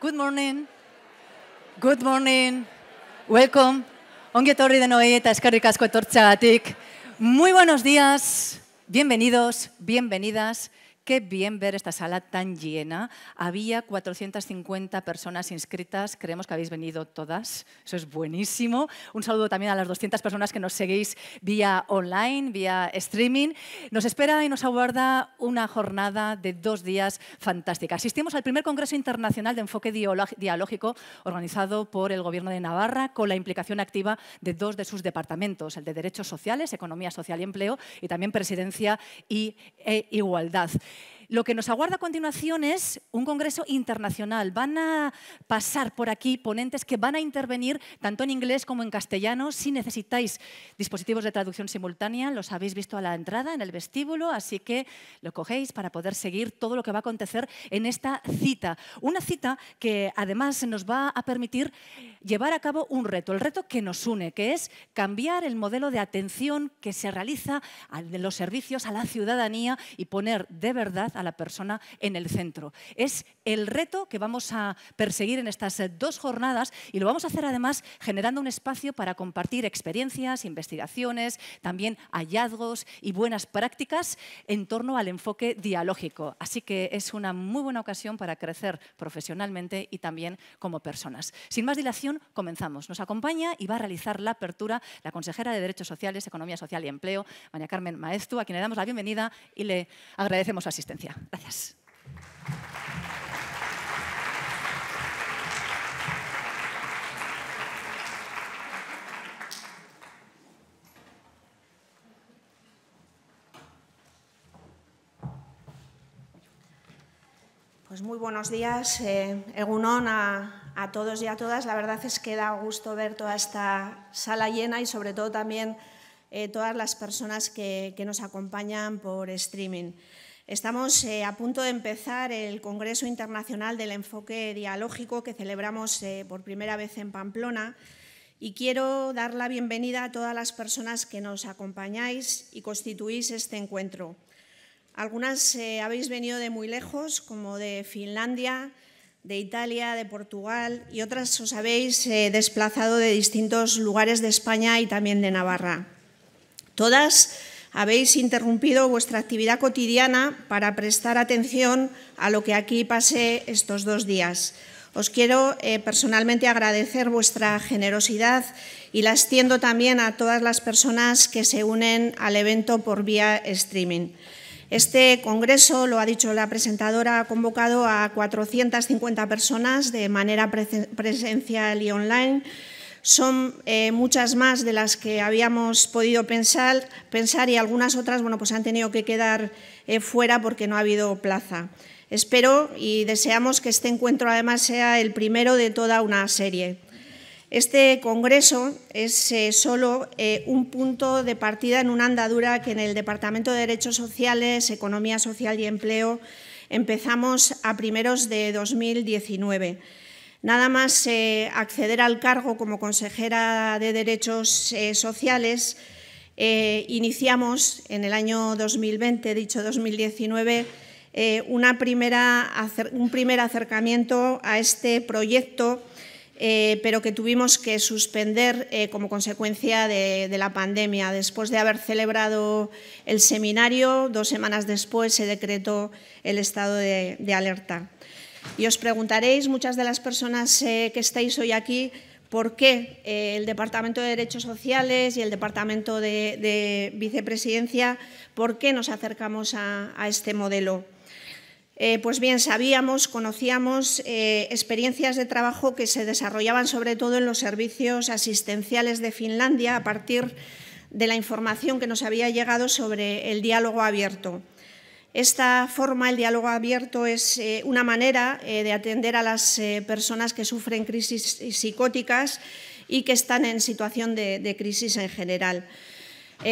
Good morning. Good morning. Welcome. Ongi etorri den hoi eta eskerrik asko etortzagatik. Muy buenos días. Bienvenidos, bienvenidas. Qué bien ver esta sala tan llena. Había 450 personas inscritas. Creemos que habéis venido todas. Eso es buenísimo. Un saludo también a las 200 personas que nos seguís vía online, vía streaming. Nos espera y nos aguarda una jornada de dos días fantástica. Asistimos al primer Congreso Internacional de Enfoque Dialógico organizado por el Gobierno de Navarra con la implicación activa de dos de sus departamentos, el de Derechos Sociales, Economía Social y Empleo y también Presidencia y, e Igualdad. Lo que nos aguarda a continuación es un congreso internacional. Van a pasar por aquí ponentes que van a intervenir tanto en inglés como en castellano. Si necesitáis dispositivos de traducción simultánea, los habéis visto a la entrada, en el vestíbulo, así que lo cogéis para poder seguir todo lo que va a acontecer en esta cita. Una cita que además nos va a permitir llevar a cabo un reto, el reto que nos une, que es cambiar el modelo de atención que se realiza de los servicios a la ciudadanía y poner de verdad a la persona en el centro. Es el reto que vamos a perseguir en estas eh, dos jornadas y lo vamos a hacer además generando un espacio para compartir experiencias, investigaciones, también hallazgos y buenas prácticas en torno al enfoque dialógico. Así que es una muy buena ocasión para crecer profesionalmente y también como personas. Sin más dilación, comenzamos. Nos acompaña y va a realizar la apertura la consejera de Derechos Sociales, Economía Social y Empleo, María Carmen Maestu, a quien le damos la bienvenida y le agradecemos su asistencia. Gracias. Pues muy buenos días, eh, Egunon a todos y a todas. La verdad es que da gusto ver toda esta sala llena y sobre todo también eh, todas las personas que, nos acompañan por streaming. Estamos eh, a punto de empezar el Congreso Internacional del Enfoque Dialógico que celebramos eh, por primera vez en Pamplona y quiero dar la bienvenida a todas las personas que nos acompañáis y constituís este encuentro. Algunas habéis venido de muy lejos, como de Finlandia, de Italia, de Portugal y otras os habéis eh, desplazado de distintos lugares de España y también de Navarra. Todas habéis interrumpido vuestra actividad cotidiana para prestar atención a lo que aquí pasé estos dos días. Os quiero eh, personalmente agradecer vuestra generosidad y las extiendo también a todas las personas que se unen al evento por vía streaming. Este congreso, lo ha dicho la presentadora, ha convocado a 450 personas de manera presencial y online. Son eh, muchas más de las que habíamos podido pensar, y algunas otras bueno, pues han tenido que quedar eh, fuera porque no ha habido plaza. Espero y deseamos que este encuentro además sea el primero de toda una serie. Este Congreso es eh, solo eh, un punto de partida en una andadura que en el Departamento de Derechos Sociales, Economía Social y Empleo empezamos a primeros de 2019. Nada más eh, acceder al cargo como consejera de Derechos Sociales, iniciamos en el año 2020, dicho 2019, un primer acercamiento a este proyecto eh, pero que tuvimos que suspender eh, como consecuencia de, la pandemia. Después de haber celebrado el seminario, dos semanas después se decretó el estado de, alerta. Y os preguntaréis, muchas de las personas eh, que estáis hoy aquí, por qué el Departamento de Derechos Sociales y el Departamento de, Vicepresidencia, por qué nos acercamos a este modelo. Eh, pues bien, sabíamos, conocíamos eh, experiencias de trabajo que se desarrollaban sobre todo en los servicios asistenciales de Finlandia a partir de la información que nos había llegado sobre el diálogo abierto. Esta forma, el diálogo abierto, es eh, una manera de atender a las personas que sufren crisis psicóticas y que están en situación de, crisis en general.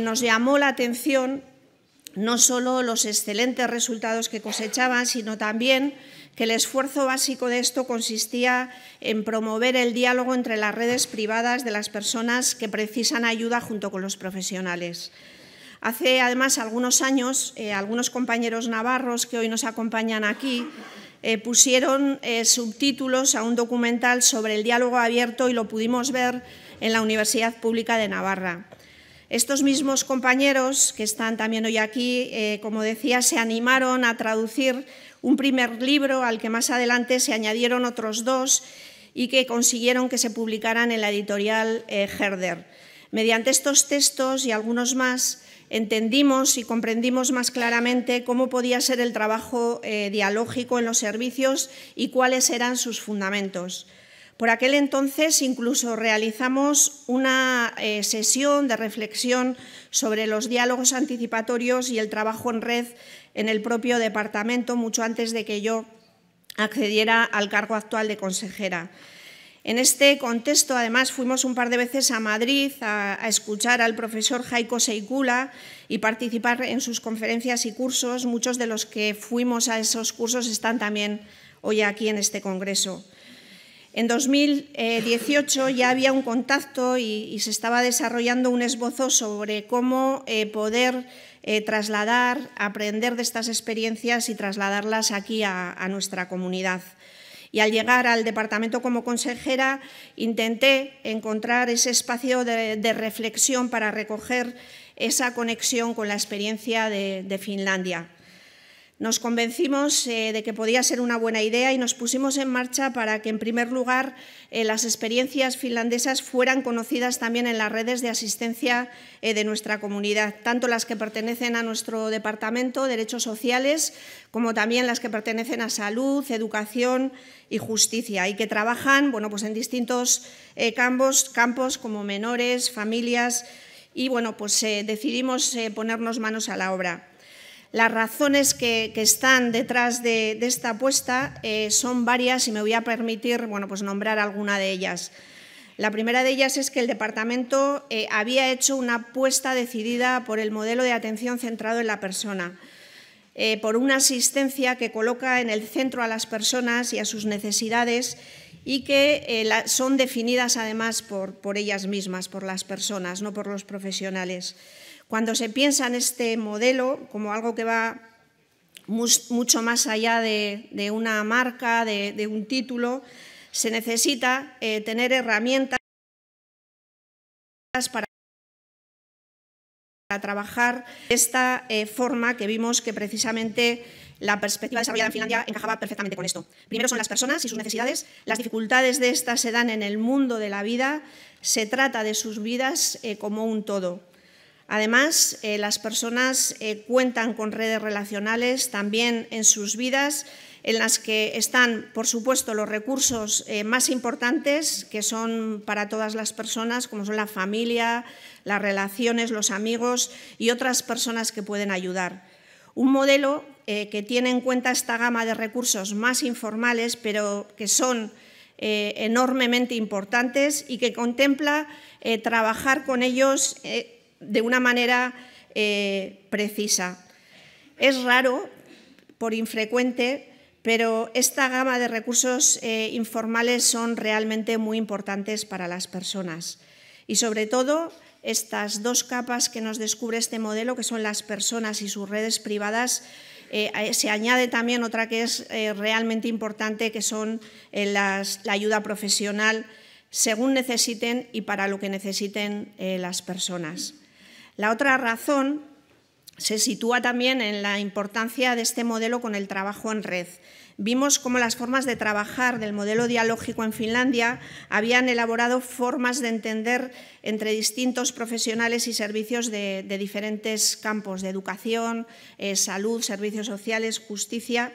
nos llamó la atención no solo los excelentes resultados que cosechaban, sino también que el esfuerzo básico de esto consistía en promover el diálogo entre las redes privadas de las personas que precisan ayuda junto con los profesionales. Hace además algunos años, eh, algunos compañeros navarros que hoy nos acompañan aquí eh, pusieron eh, subtítulos a un documental sobre el diálogo abierto y lo pudimos ver en la Universidad Pública de Navarra. Estos mismos compañeros que están también hoy aquí, eh, como decía, se animaron a traducir un primer libro al que más adelante se añadieron otros dos y que consiguieron que se publicaran en la editorial eh, Herder. Mediante estos textos y algunos más, entendimos y comprendimos más claramente cómo podía ser el trabajo eh, dialógico en los servicios y cuáles eran sus fundamentos. Por aquel entonces incluso realizamos una eh, sesión de reflexión sobre los diálogos anticipatorios y el trabajo en red en el propio departamento, mucho antes de que yo accediera al cargo actual de consejera. En este contexto, además, fuimos un par de veces a Madrid a, a, escuchar al profesor Jaiko Seikula y participar en sus conferencias y cursos. Muchos de los que fuimos a esos cursos están también hoy aquí en este Congreso. En 2018 ya había un contacto y, se estaba desarrollando un esbozo sobre cómo eh, poder eh, trasladar, aprender de estas experiencias y trasladarlas aquí a, nuestra comunidad. Y al llegar al departamento como consejera, intenté encontrar ese espacio de, reflexión para recoger esa conexión con la experiencia de Finlandia. Nos convencimos eh, de que podía ser una buena idea y nos pusimos en marcha para que, en primer lugar, eh, las experiencias finlandesas fueran conocidas también en las redes de asistencia eh, de nuestra comunidad, tanto las que pertenecen a nuestro departamento, de Derechos Sociales, como también las que pertenecen a Salud, Educación y Justicia, y que trabajan bueno, pues en distintos campos, campos como menores, familias, y bueno, pues decidimos ponernos manos a la obra. Las razones que, están detrás de, esta apuesta eh, son varias y me voy a permitir bueno, pues nombrar alguna de ellas. La primera de ellas es que el departamento eh, había hecho una apuesta decidida por el modelo de atención centrado en la persona, eh, por una asistencia que coloca en el centro a las personas y a sus necesidades y que eh, son definidas además por, ellas mismas, por las personas, no por los profesionales. Cuando se piensa en este modelo como algo que va mucho más allá de, una marca, de, un título, se necesita eh, tener herramientas para trabajar de esta eh, forma que vimos que precisamente la perspectiva desarrollada en Finlandia encajaba perfectamente con esto. Primero son las personas y sus necesidades. Las dificultades de estas se dan en el mundo de la vida. Se trata de sus vidas eh, como un todo. Además, eh, las personas eh, cuentan con redes relacionales también en sus vidas en las que están, por supuesto, los recursos más importantes que son para todas las personas, como son la familia, las relaciones, los amigos y otras personas que pueden ayudar. Un modelo eh, que tiene en cuenta esta gama de recursos más informales, pero que son eh, enormemente importantes y que contempla eh, trabajar con ellos de una manera precisa. Es raro, por infrecuente, pero esta gama de recursos informales son realmente muy importantes para las personas. Y sobre todo, estas dos capas que nos descubre este modelo, que son las personas y sus redes privadas, eh, eh, se añade también otra que es eh, realmente importante, que son la ayuda profesional según necesiten y para lo que necesiten las personas. La otra razón se sitúa también en la importancia de este modelo con el trabajo en red. Vimos cómo las formas de trabajar del modelo dialógico en Finlandia habían elaborado formas de entender entre distintos profesionales y servicios de, diferentes campos, de educación, eh, salud, servicios sociales, justicia.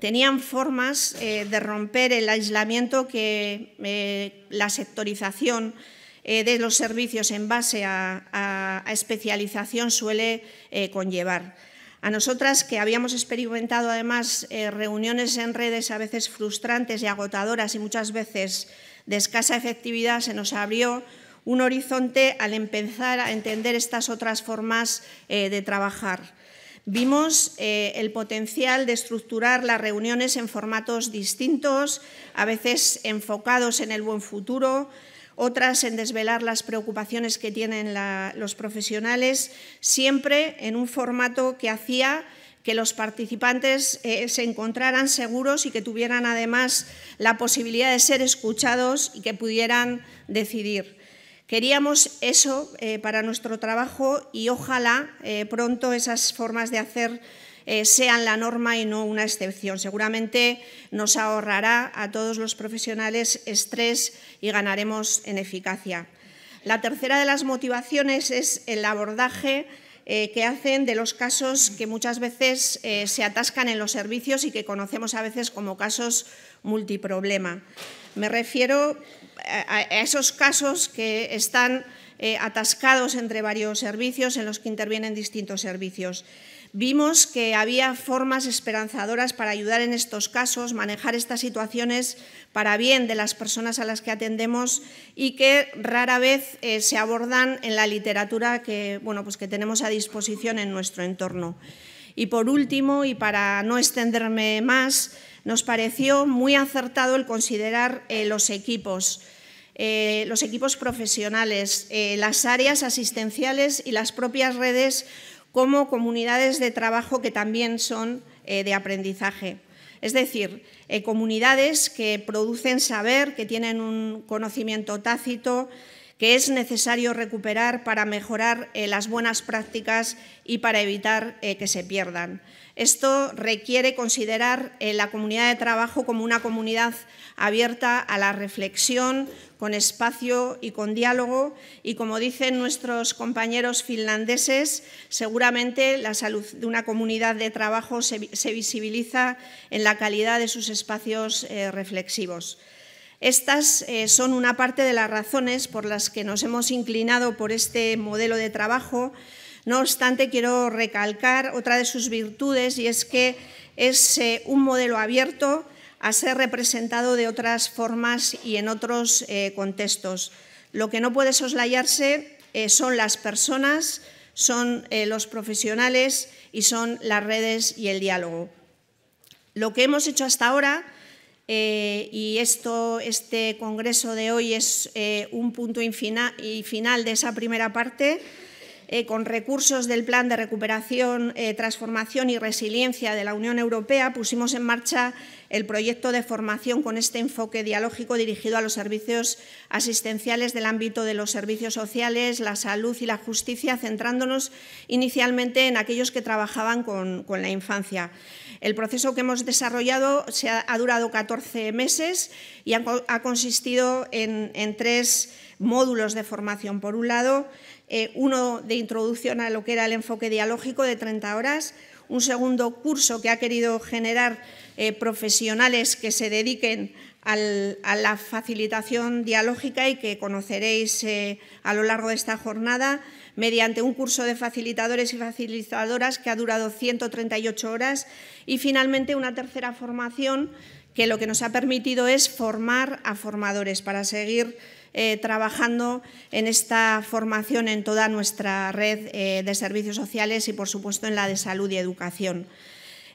Tenían formas eh, de romper el aislamiento que eh, la sectorización de los servicios en base a especialización suele conllevar. A nosotras que habíamos experimentado además eh, reuniones en redes a veces frustrantes y agotadoras y muchas veces de escasa efectividad, se nos abrió un horizonte al empezar a entender estas otras formas eh, de trabajar. Vimos eh, el potencial de estructurar las reuniones en formatos distintos, a veces enfocados en el buen futuro, otras en desvelar las preocupaciones que tienen los profesionales, siempre en un formato que hacía que los participantes eh, se encontraran seguros y que tuvieran además la posibilidad de ser escuchados y que pudieran decidir. Queríamos eso eh, para nuestro trabajo y ojalá eh, pronto esas formas de hacer eh, sean la norma y no una excepción. Seguramente nos ahorrará a todos los profesionales estrés y ganaremos en eficacia. La tercera de las motivaciones es el abordaje eh, que hacen de los casos que muchas veces eh, se atascan en los servicios y que conocemos a veces como casos multiproblema. Me refiero a, esos casos que están atascados entre varios servicios en los que intervienen distintos servicios. Vimos que había formas esperanzadoras para ayudar en estos casos, manejar estas situaciones para bien de las personas a las que atendemos y que rara vez eh, se abordan en la literatura que, bueno, pues que tenemos a disposición en nuestro entorno. Y por último, y para no extenderme más, nos pareció muy acertado el considerar eh, los equipos. Eh, los equipos profesionales, las áreas asistenciales y las propias redes como comunidades de trabajo que también son eh, de aprendizaje. Es decir, eh, comunidades que producen saber, que tienen un conocimiento tácito, que es necesario recuperar para mejorar eh, las buenas prácticas y para evitar eh, que se pierdan. Esto requiere considerar eh, la comunidad de trabajo como una comunidad abierta a la reflexión, con espacio y con diálogo. Y como dicen nuestros compañeros finlandeses, seguramente la salud de una comunidad de trabajo se visibiliza en la calidad de sus espacios reflexivos. Estas eh, son una parte de las razones por las que nos hemos inclinado por este modelo de trabajo. No obstante, quiero recalcar otra de sus virtudes y es que es eh, un modelo abierto a ser representado de otras formas y en otros eh, contextos. Lo que no puede soslayarse son las personas, son los profesionales y son las redes y el diálogo. Lo que hemos hecho hasta ahora eh, y esto, este congreso de hoy es eh, un punto y final de esa primera parte. Eh, con recursos del Plan de Recuperación, eh, Transformación y Resiliencia de la Unión Europea, pusimos en marcha el proyecto de formación con este enfoque dialógico dirigido a los servicios asistenciales del ámbito de los servicios sociales, la salud y la justicia, centrándonos inicialmente en aquellos que trabajaban con, la infancia. El proceso que hemos desarrollado se ha, durado 14 meses y ha, consistido en, en tres módulos de formación. Por un lado, eh, uno de introducción a lo que era el enfoque dialógico de 30 horas, un segundo curso que ha querido generar eh, profesionales que se dediquen a la facilitación dialógica y que conoceréis eh, a lo largo de esta jornada mediante un curso de facilitadores y facilitadoras que ha durado 138 horas y finalmente una tercera formación que lo que nos ha permitido es formar a formadores para seguir eh, trabajando en esta formación en toda nuestra red eh, de servicios sociales y, por supuesto, en la de salud y educación.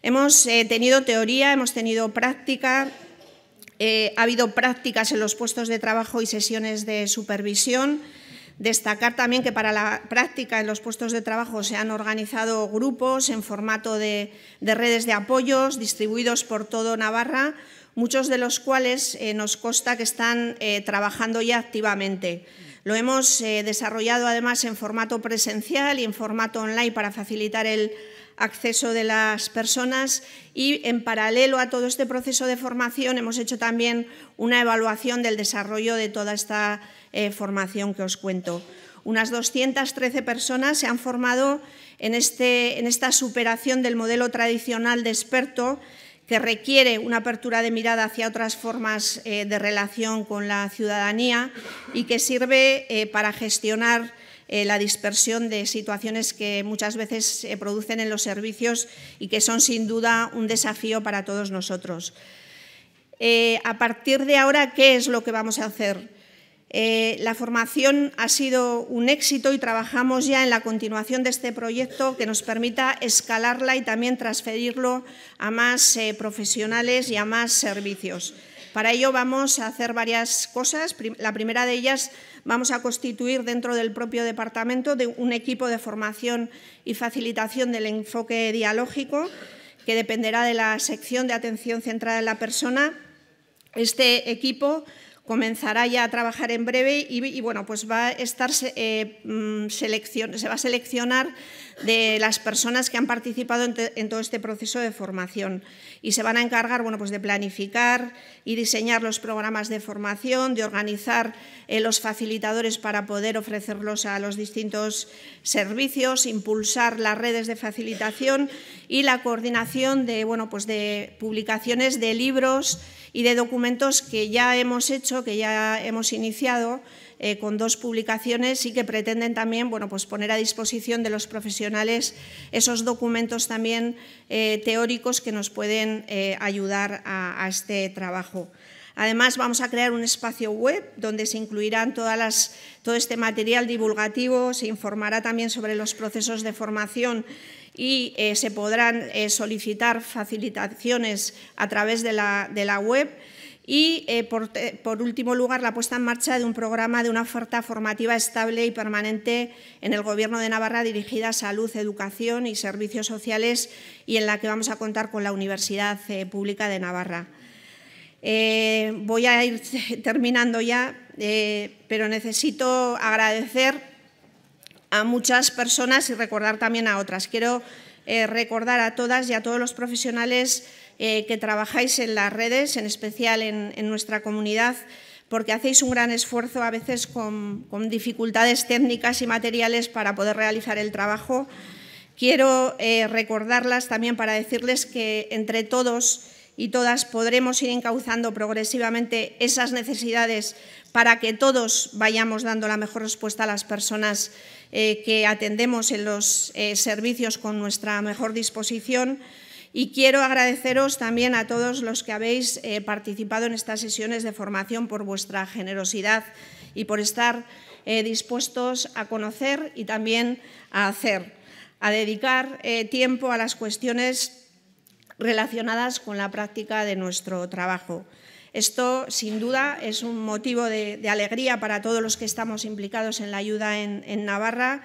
Hemos eh, tenido teoría, hemos tenido práctica, ha habido prácticas en los puestos de trabajo y sesiones de supervisión. Destacar también que para la práctica en los puestos de trabajo se han organizado grupos en formato de, de redes de apoyos distribuidos por todo Navarra muchos de los cuales eh, nos consta que están eh, trabajando ya activamente. Lo hemos eh, desarrollado además en formato presencial y en formato online para facilitar el acceso de las personas y en paralelo a todo este proceso de formación hemos hecho también una evaluación del desarrollo de toda esta formación que os cuento. Unas 213 personas se han formado en, este, en esta superación del modelo tradicional de experto que requiere una apertura de mirada hacia otras formas eh, de relación con la ciudadanía y que sirve eh, para gestionar eh, la dispersión de situaciones que muchas veces se producen en los servicios y que son sin duda un desafío para todos nosotros. a partir de ahora, ¿qué es lo que vamos a hacer? Eh, la formación ha sido un éxito y trabajamos ya en la continuación de este proyecto que nos permita escalarla y también transferirlo a más eh, profesionales y a más servicios. Para ello vamos a hacer varias cosas. La primera de ellas, vamos a constituir dentro del propio departamento un equipo de formación y facilitación del enfoque dialógico que dependerá de la sección de atención centrada en la persona. Este equipo comenzará ya a trabajar en breve y, bueno, pues va a estar eh, mm, se va a seleccionar de las personas que han participado en, todo este proceso de formación y se van a encargar bueno, pues de planificar y diseñar los programas de formación, de organizar eh, los facilitadores para poder ofrecerlos a los distintos servicios, impulsar las redes de facilitación y la coordinación de, bueno, pues de publicaciones de libros, y de documentos que ya hemos hecho, que ya hemos iniciado eh, con dos publicaciones y que pretenden también bueno, pues poner a disposición de los profesionales esos documentos también eh, teóricos que nos pueden eh, ayudar a, este trabajo. Además, vamos a crear un espacio web donde se incluirán todo este material divulgativo, se informará también sobre los procesos de formación y eh, se podrán eh, solicitar facilitaciones a través de la, web. Y, eh, por, último lugar, la puesta en marcha de un programa de una oferta formativa estable y permanente en el Gobierno de Navarra dirigida a salud, educación y servicios sociales y en la que vamos a contar con la Universidad Pública de Navarra. voy a ir terminando ya, pero necesito agradecer a muchas personas y recordar también a otras. Quiero eh, recordar a todas y a todos los profesionales eh, que trabajáis en las redes, en especial en, nuestra comunidad, porque hacéis un gran esfuerzo, a veces con, dificultades técnicas y materiales, para poder realizar el trabajo. Quiero eh, recordarlas también para decirles que entre todos y todas podremos ir encauzando progresivamente esas necesidades para que todos vayamos dando la mejor respuesta a las personas eh, que atendemos en los eh, servicios con nuestra mejor disposición. Y quiero agradeceros también a todos los que habéis eh, participado en estas sesiones de formación por vuestra generosidad y por estar dispuestos a conocer y también a hacer, a dedicar tiempo a las cuestiones relacionadas con la práctica de nuestro trabajo. Esto, sin duda, es un motivo de, alegría para todos los que estamos implicados en la ayuda en, Navarra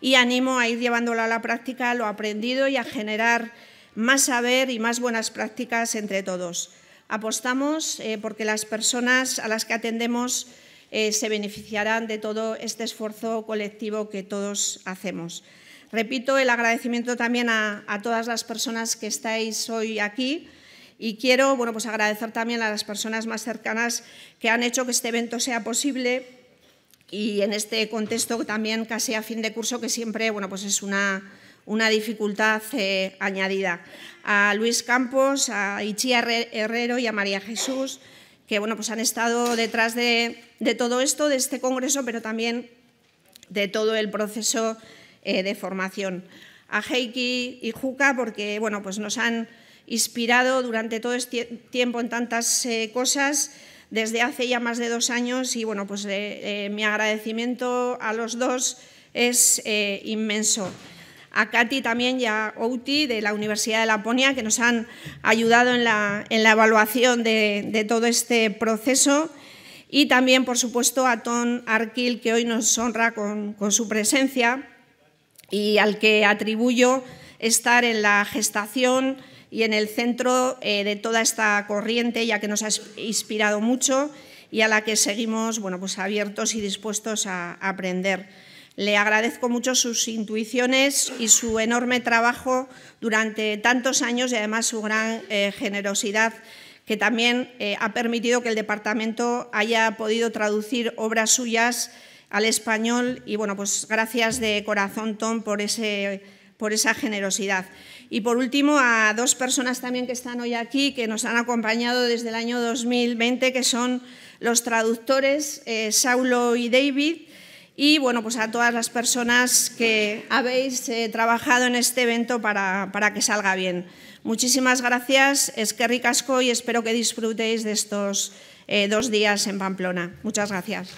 y animo a ir llevándolo a la práctica lo aprendido y a generar más saber y más buenas prácticas entre todos. Apostamos eh, porque las personas a las que atendemos eh, se beneficiarán de todo este esfuerzo colectivo que todos hacemos. Repito el agradecimiento también a todas las personas que estáis hoy aquí y quiero bueno, pues agradecer también a las personas más cercanas que han hecho que este evento sea posible y en este contexto también casi a fin de curso que siempre bueno, pues es una, una dificultad eh, añadida. A Luis Campos, a Ichia Herrero y a María Jesús, que bueno, pues han estado detrás de, todo esto, de este congreso, pero también de todo el proceso eh, de formación. A Heiki y Juca, porque bueno, pues nos han inspirado durante todo este tiempo en tantas eh, cosas desde hace ya más de dos años y bueno, pues eh, eh, mi agradecimiento a los dos es inmenso. A Katy también y a Outi de la Universidad de Laponia que nos han ayudado en la, evaluación de, todo este proceso y también, por supuesto, a Tom Arquil, que hoy nos honra con, con su presencia y al que atribuyo estar en la gestación y en el centro eh, de toda esta corriente, ya que nos ha inspirado mucho y a la que seguimos bueno, pues abiertos y dispuestos a, aprender. Le agradezco mucho sus intuiciones y su enorme trabajo durante tantos años y además su gran eh, generosidad que también eh, ha permitido que el departamento haya podido traducir obras suyas al español y bueno, pues gracias de corazón Tom por ese por esa generosidad. Y por último, a dos personas también que están hoy aquí, que nos han acompañado desde el año 2020, que son los traductores eh, Saulo y David, y bueno, pues a todas las personas que habéis eh, trabajado en este evento para, que salga bien. Muchísimas gracias, es que ricasco y espero que disfrutéis de estos eh, dos días en Pamplona. Muchas gracias.